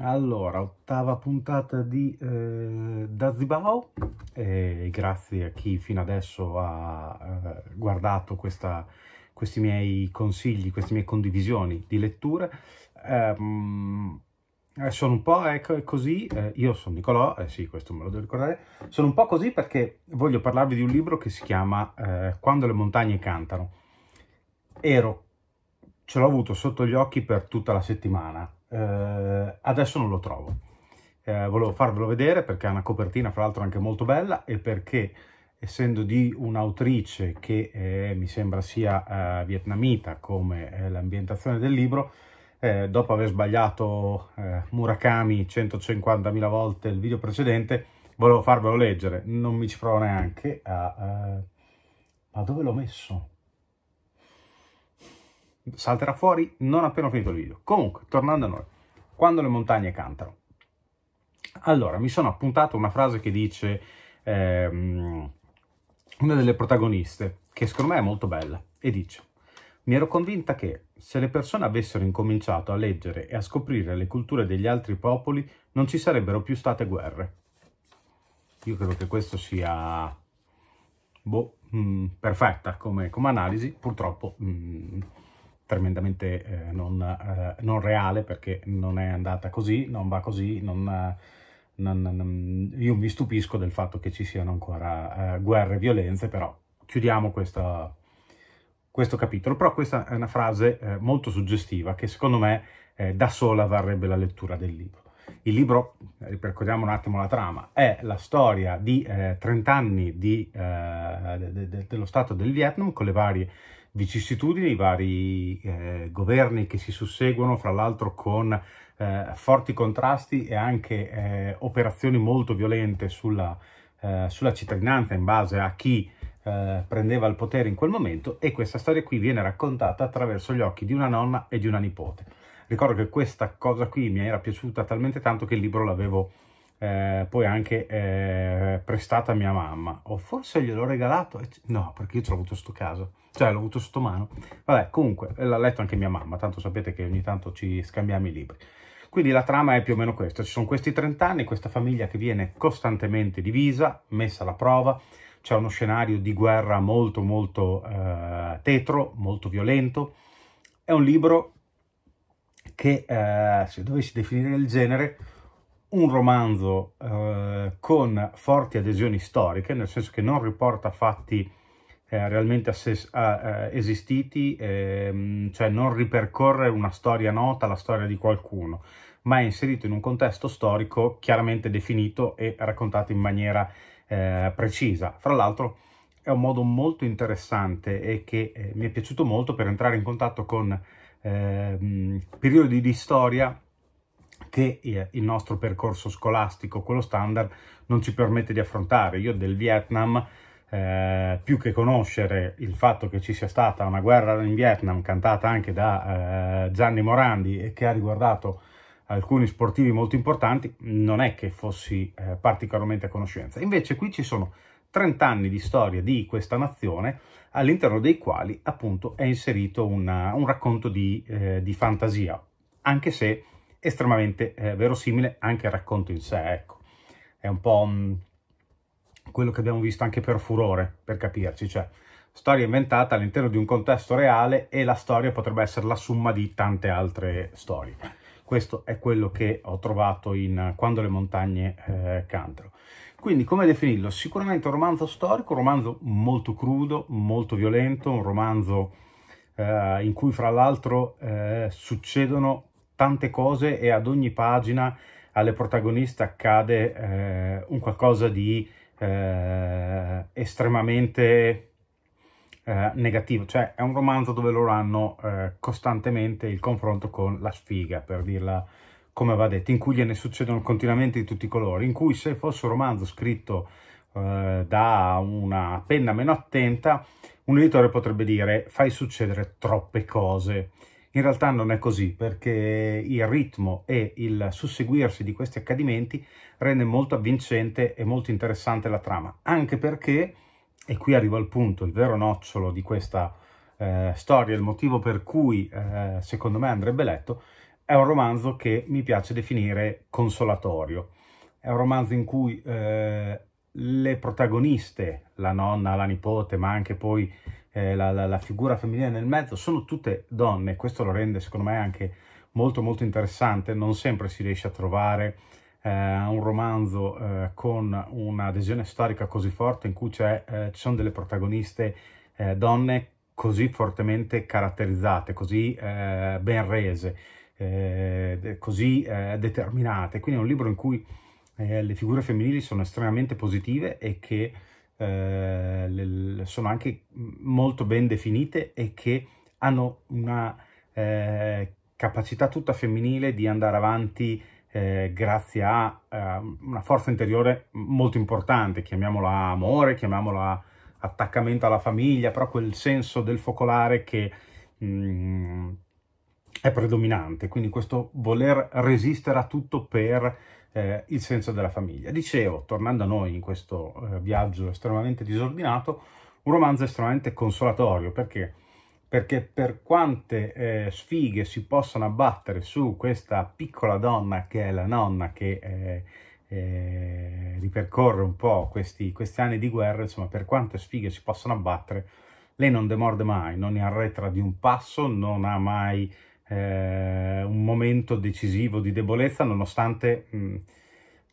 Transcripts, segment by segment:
Allora, ottava puntata di eh, Dazibao, e grazie a chi fino adesso ha eh, guardato questa, questi miei consigli, queste mie condivisioni di letture. Ehm, eh, sono un po' ecco, così, eh, io sono Nicolò, eh sì, questo me lo devo ricordare, sono un po' così perché voglio parlarvi di un libro che si chiama eh, Quando le montagne cantano. Ero, ce l'ho avuto sotto gli occhi per tutta la settimana, eh, adesso non lo trovo. Eh, volevo farvelo vedere perché ha una copertina fra l'altro anche molto bella e perché essendo di un'autrice che eh, mi sembra sia eh, vietnamita come eh, l'ambientazione del libro, eh, dopo aver sbagliato Murakami 150.000 volte il video precedente, volevo farvelo leggere, non mi ci provo neanche a... ma dove l'ho messo? salterà fuori non appena ho finito il video. Comunque, tornando a noi, quando le montagne cantano. Allora, mi sono appuntato una frase che dice ehm, una delle protagoniste, che secondo me è molto bella, e dice mi ero convinta che, se le persone avessero incominciato a leggere e a scoprire le culture degli altri popoli, non ci sarebbero più state guerre. Io credo che questo sia boh, mh, mm, perfetta come, come, analisi, purtroppo mh, mm, tremendamente eh, non, eh, non, reale perché non è andata così, non va così, eh, non, non, io mi stupisco del fatto che ci siano ancora eh, guerre e violenze, però chiudiamo questa, questo capitolo. Però questa è una frase eh, molto suggestiva che secondo me eh, da sola varrebbe la lettura del libro. Il libro, ripercorriamo un attimo la trama, è la storia di 30 anni di, de, de, dello Stato del Vietnam con le varie vicissitudini, i vari eh, governi che si susseguono, fra l'altro con eh, forti contrasti e anche eh, operazioni molto violente sulla, eh, sulla, cittadinanza in base a chi eh, prendeva il potere in quel momento e questa storia qui viene raccontata attraverso gli occhi di una nonna e di una nipote. Ricordo che questa cosa qui mi era piaciuta talmente tanto che il libro l'avevo eh, poi anche eh, prestata a mia mamma, o forse gliel'ho regalato, no perché io ce l'ho avuto sto casa cioè l'ho avuto sotto mano, vabbè comunque eh, l'ha letto anche mia mamma, tanto sapete che ogni tanto ci scambiamo i libri. Quindi la trama è più o meno questa, ci sono questi 30 anni, questa famiglia che viene costantemente divisa, messa alla prova, c'è uno scenario di guerra molto molto eh, tetro, molto violento, è un libro che eh, se dovessi definire il genere un romanzo eh, con forti adesioni storiche, nel senso che non riporta fatti eh, realmente a, eh, esistiti, ehm, cioè non ripercorre una storia nota, la storia di qualcuno, ma è inserito in un contesto storico chiaramente definito e raccontato in maniera eh, precisa. Fra l'altro è un modo molto interessante e che eh, mi è piaciuto molto per entrare in contatto con ehm, periodi di storia che il nostro percorso scolastico, quello standard, non ci permette di affrontare. Io del Vietnam, eh, più che conoscere il fatto che ci sia stata una guerra in Vietnam cantata anche da eh, Gianni Morandi e che ha riguardato alcuni sportivi molto importanti, non è che fossi eh, particolarmente a conoscenza. Invece qui ci sono 30 anni di storia di questa nazione, all'interno dei quali appunto è inserito una, un racconto di, eh, di fantasia, anche se estremamente eh, verosimile anche il racconto in sé, ecco. È un po' mm, quello che abbiamo visto anche per Furore, per capirci, cioè storia inventata all'interno di un contesto reale e la storia potrebbe essere la summa di tante altre storie. Questo è quello che ho trovato in Quando le montagne eh, cantano. Quindi come definirlo? Sicuramente un romanzo storico, un romanzo molto crudo, molto violento, un romanzo eh, in cui fra l'altro eh, succedono tante cose e ad ogni pagina alle protagoniste accade eh, un qualcosa di eh, estremamente eh, negativo, cioè è un romanzo dove loro hanno eh, costantemente il confronto con la sfiga, per dirla come va detto, in cui gliene succedono continuamente di tutti i colori, in cui se fosse un romanzo scritto eh, da una penna meno attenta, un editore potrebbe dire fai succedere troppe cose in realtà non è così, perché il ritmo e il susseguirsi di questi accadimenti rende molto avvincente e molto interessante la trama, anche perché, e qui arrivo al punto, il vero nocciolo di questa eh, storia, il motivo per cui eh, secondo me andrebbe letto, è un romanzo che mi piace definire consolatorio. È un romanzo in cui eh, le protagoniste, la nonna, la nipote, ma anche poi eh, la, la, la, figura femminile nel mezzo, sono tutte donne, questo lo rende secondo me anche molto molto interessante, non sempre si riesce a trovare eh, un romanzo eh, con un'adesione storica così forte in cui eh, ci sono delle protagoniste eh, donne così fortemente caratterizzate, così ben rese, così determinate, quindi è un libro in cui le figure femminili sono estremamente positive e che eh, le, sono anche molto ben definite e che hanno una eh, capacità tutta femminile di andare avanti eh, grazie a eh, una forza interiore molto importante, chiamiamola amore, chiamiamola attaccamento alla famiglia, però quel senso del focolare che mh, mm, è predominante, quindi questo voler resistere a tutto per eh, il senso della famiglia. Dicevo, tornando a noi in questo eh, viaggio estremamente disordinato, un romanzo estremamente consolatorio perché perché per quante eh, sfighe si possano abbattere su questa piccola donna che è la nonna che eh, eh, ripercorre un po' questi, questi, anni di guerra, insomma per quante sfighe si possano abbattere, lei non demorde mai, non è arretra di un passo, non ha mai eh, un momento decisivo di debolezza nonostante mh, mm,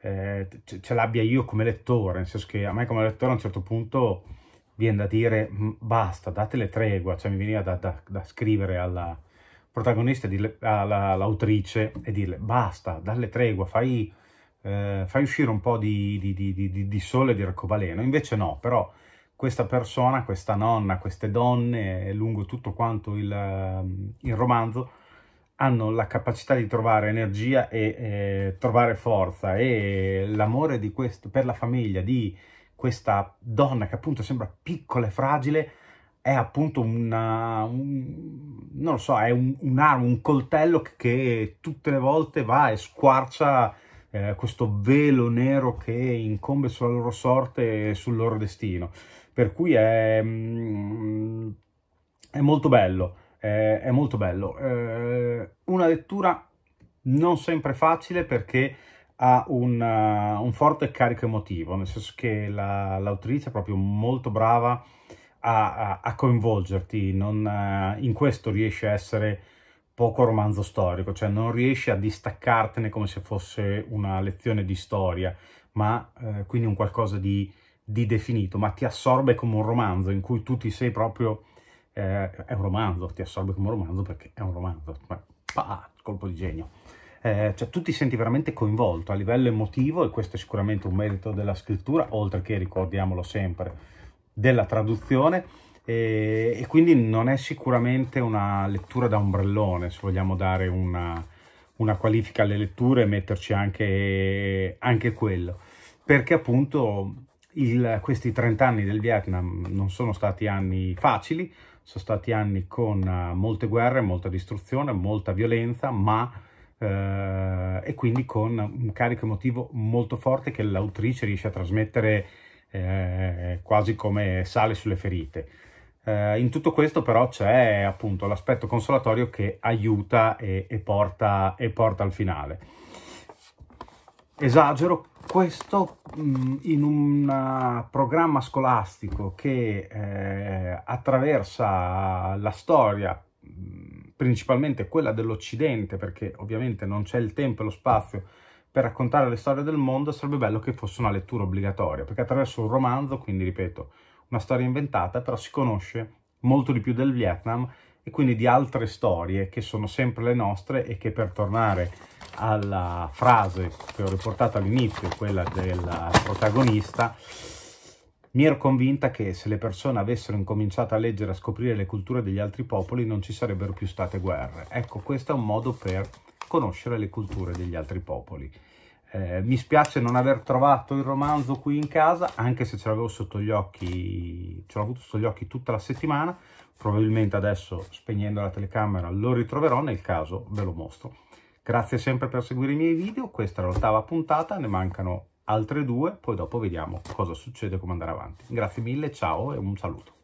eh, ce l'abbia io come lettore, nel senso che a me come lettore a un certo punto viene da dire basta, date le tregua, cioè mi veniva da, da, da scrivere alla protagonista, all'autrice e dirle basta, dalle tregua, fai, eh, fai uscire un po' di, di, di, di sole di arcobaleno, invece no, però questa persona, questa nonna, queste donne, lungo tutto quanto il, ehm, il romanzo, hanno la capacità di trovare energia e eh, trovare forza e l'amore per la famiglia di questa donna che appunto sembra piccola e fragile è appunto una, un, non lo so, è un, un, un coltello che, che tutte le volte va e squarcia eh, questo velo nero che incombe sulla loro sorte e sul loro destino per cui è, mm, è molto bello, è, è molto bello. Eh, una lettura non sempre facile perché ha un, uh, un forte carico emotivo, nel senso che l'autrice è proprio molto brava a, a, a coinvolgerti, non, uh, in questo riesce a essere poco romanzo storico, cioè non riesce a distaccartene come se fosse una lezione di storia, ma uh, quindi un qualcosa di di definito, ma ti assorbe come un romanzo in cui tu ti sei proprio... Eh, è un romanzo, ti assorbe come un romanzo perché è un romanzo. Ma, ah, colpo di genio. Eh, cioè tu ti senti veramente coinvolto a livello emotivo e questo è sicuramente un merito della scrittura, oltre che, ricordiamolo sempre, della traduzione e, e quindi non è sicuramente una lettura da ombrellone se vogliamo dare una, una qualifica alle letture e metterci anche, anche quello, perché appunto il, questi 30 anni del Vietnam non sono stati anni facili, sono stati anni con eh, molte guerre, molta distruzione, molta violenza, ma eh, e quindi con un carico emotivo molto forte che l'autrice riesce a trasmettere eh, quasi come sale sulle ferite. Eh, in tutto questo però c'è appunto l'aspetto consolatorio che aiuta e, e, porta, e porta al finale esagero, questo mm, in un uh, programma scolastico che eh, attraversa la storia, mm, principalmente quella dell'Occidente, perché ovviamente non c'è il tempo e lo spazio per raccontare le storie del mondo, sarebbe bello che fosse una lettura obbligatoria, perché attraverso un romanzo, quindi ripeto, una storia inventata, però si conosce molto di più del Vietnam e quindi di altre storie che sono sempre le nostre e che per tornare alla frase che ho riportato all'inizio, quella del protagonista, mi ero convinta che se le persone avessero incominciato a leggere, e a scoprire le culture degli altri popoli, non ci sarebbero più state guerre. Ecco, questo è un modo per conoscere le culture degli altri popoli. Eh, mi spiace non aver trovato il romanzo qui in casa, anche se ce l'avevo sotto gli occhi, ce l'ho avuto sotto gli occhi tutta la settimana. Probabilmente adesso, spegnendo la telecamera, lo ritroverò, nel caso ve lo mostro. Grazie sempre per seguire i miei video, questa era l'ottava puntata, ne mancano altre due, poi dopo vediamo cosa succede e come andare avanti. Grazie mille, ciao e un saluto.